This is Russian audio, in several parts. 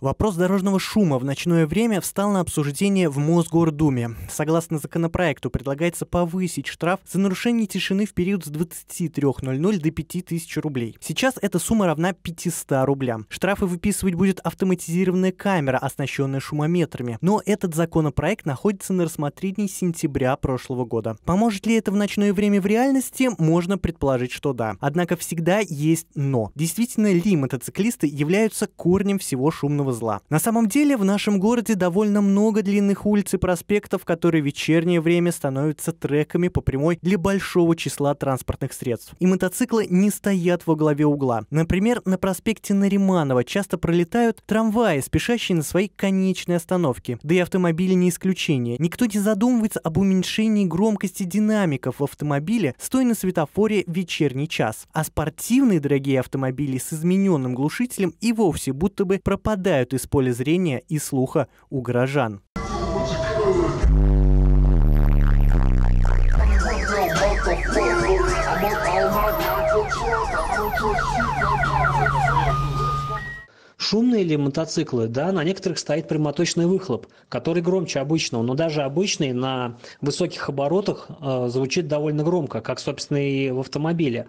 Вопрос дорожного шума в ночное время встал на обсуждение в Мосгордуме. Согласно законопроекту, предлагается повысить штраф за нарушение тишины в период с 23.00 до 5000 рублей. Сейчас эта сумма равна 500 рублям. Штрафы выписывать будет автоматизированная камера, оснащенная шумометрами. Но этот законопроект находится на рассмотрении с сентября прошлого года. Поможет ли это в ночное время в реальности, можно предположить, что да. Однако всегда есть «но». Действительно ли мотоциклисты являются корнем всего шумного дорожного зла. На самом деле в нашем городе довольно много длинных улиц и проспектов, которые в вечернее время становятся треками по прямой для большого числа транспортных средств. И мотоциклы не стоят во главе угла. Например, на проспекте Нариманова часто пролетают трамваи, спешащие на свои конечные остановки. Да и автомобили не исключение. Никто не задумывается об уменьшении громкости динамиков в автомобиле, стоя на светофоре вечерний час. А спортивные дорогие автомобили с измененным глушителем и вовсе будто бы пропадают пропадают из поля зрения и слуха у горожан. Шумные ли мотоциклы? Да, на некоторых стоит прямоточный выхлоп, который громче обычного, но даже обычный на высоких оборотах э, звучит довольно громко, как, собственно, и в автомобиле.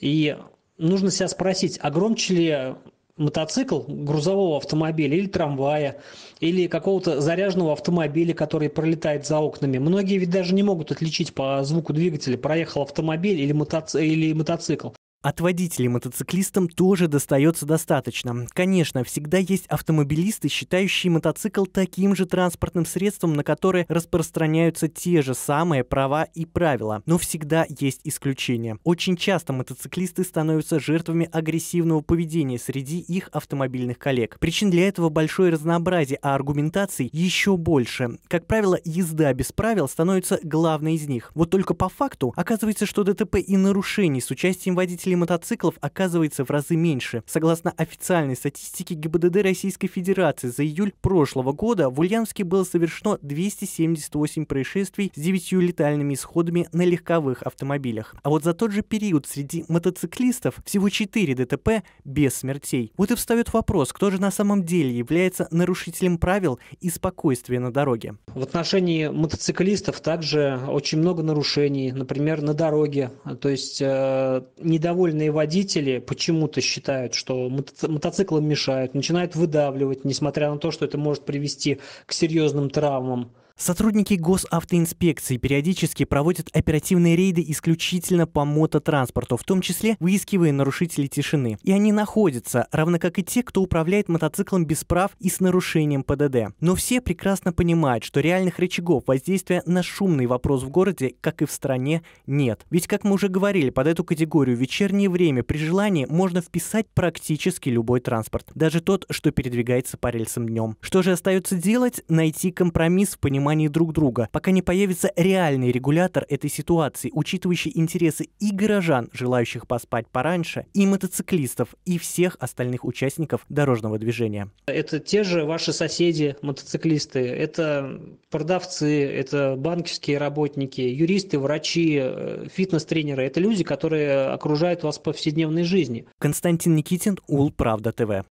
И нужно себя спросить, а громче ли мотоцикл грузового автомобиля или трамвая, или какого-то заряженного автомобиля, который пролетает за окнами. Многие ведь даже не могут отличить по звуку двигателя, проехал автомобиль или, мотоци- или мотоцикл. От водителей мотоциклистам тоже достается достаточно. Конечно, всегда есть автомобилисты, считающие мотоцикл таким же транспортным средством, на которое распространяются те же самые права и правила. Но всегда есть исключения. Очень часто мотоциклисты становятся жертвами агрессивного поведения среди их автомобильных коллег. Причин для этого большое разнообразие, а аргументаций еще больше. Как правило, езда без правил становится главной из них. Вот только по факту оказывается, что ДТП и нарушений с участием водителей водителей мотоциклов оказывается в разы меньше. Согласно официальной статистике ГИБДД Российской Федерации, за июль прошлого года в Ульяновске было совершено 278 происшествий с 9 летальными исходами на легковых автомобилях. А вот за тот же период среди мотоциклистов всего 4 ДТП без смертей. Вот и встает вопрос, кто же на самом деле является нарушителем правил и спокойствия на дороге. В отношении мотоциклистов также очень много нарушений, например, на дороге. То есть э, недовольство недовольные водители почему-то считают, что мотоциклам мешают, начинают выдавливать, несмотря на то, что это может привести к серьезным травмам. Сотрудники госавтоинспекции периодически проводят оперативные рейды исключительно по мототранспорту, в том числе выискивая нарушителей тишины. И они находятся, равно как и те, кто управляет мотоциклом без прав и с нарушением ПДД. Но все прекрасно понимают, что реальных рычагов воздействия на шумный вопрос в городе, как и в стране, нет. Ведь, как мы уже говорили, под эту категорию вечернее время при желании можно вписать практически любой транспорт, даже тот, что передвигается по рельсам днем. Что же остается делать? Найти компромисс в понимании понимании друг друга, пока не появится реальный регулятор этой ситуации, учитывающий интересы и горожан, желающих поспать пораньше, и мотоциклистов, и всех остальных участников дорожного движения. Это те же ваши соседи, мотоциклисты, это продавцы, это банковские работники, юристы, врачи, э, фитнес-тренеры. Это люди, которые окружают вас в повседневной жизни. Константин Никитин, УЛ Правда ТВ.